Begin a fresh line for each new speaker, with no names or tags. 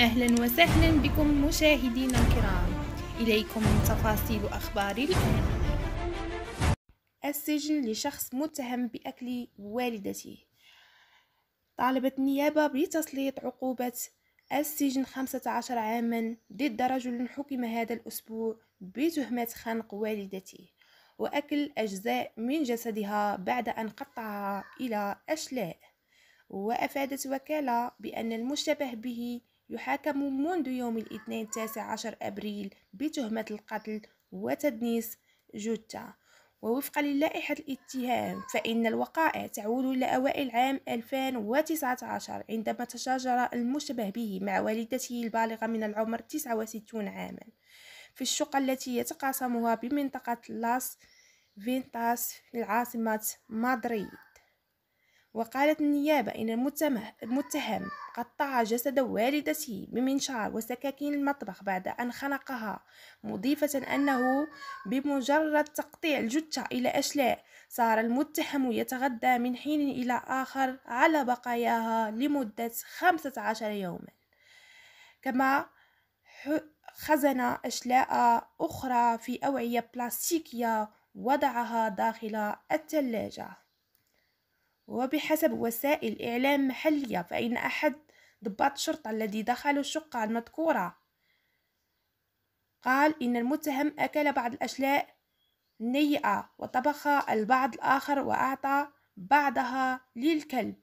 أهلا وسهلا بكم مشاهدينا الكرام إليكم تفاصيل أخبار الآن السجن لشخص متهم بأكل والدته طالبت النيابة بتسليط عقوبة السجن 15 عاما ضد رجل حكم هذا الأسبوع بتهمة خنق والدته وأكل أجزاء من جسدها بعد أن قطعها إلى أشلاء وأفادت وكالة بأن المشتبه به يحاكم منذ يوم الاثنين 19 أبريل بتهمة القتل وتدنيس جوتا ووفقا للائحة الاتهام فإن الوقائع تعود إلى أوائل عام 2019 عندما تشاجر المشتبه به مع والدته البالغة من العمر 69 عاما في الشقة التي يتقاسمها بمنطقة لاس فينتاس في العاصمة مدريد وقالت النيابة إن المتهم قطع جسد والدته بمنشار وسكاكين المطبخ بعد أن خنقها مضيفة أنه بمجرد تقطيع الجثة إلى أشلاء صار المتهم يتغذى من حين إلى آخر على بقاياها لمدة خمسة عشر يوما كما خزن أشلاء أخرى في أوعية بلاستيكية وضعها داخل الثلاجة وبحسب وسائل إعلام محلية فإن أحد ضباط الشرطة الذي دخل الشقة المذكورة قال إن المتهم أكل بعض الأشلاء النيئة وطبخ البعض الآخر وأعطى بعضها للكلب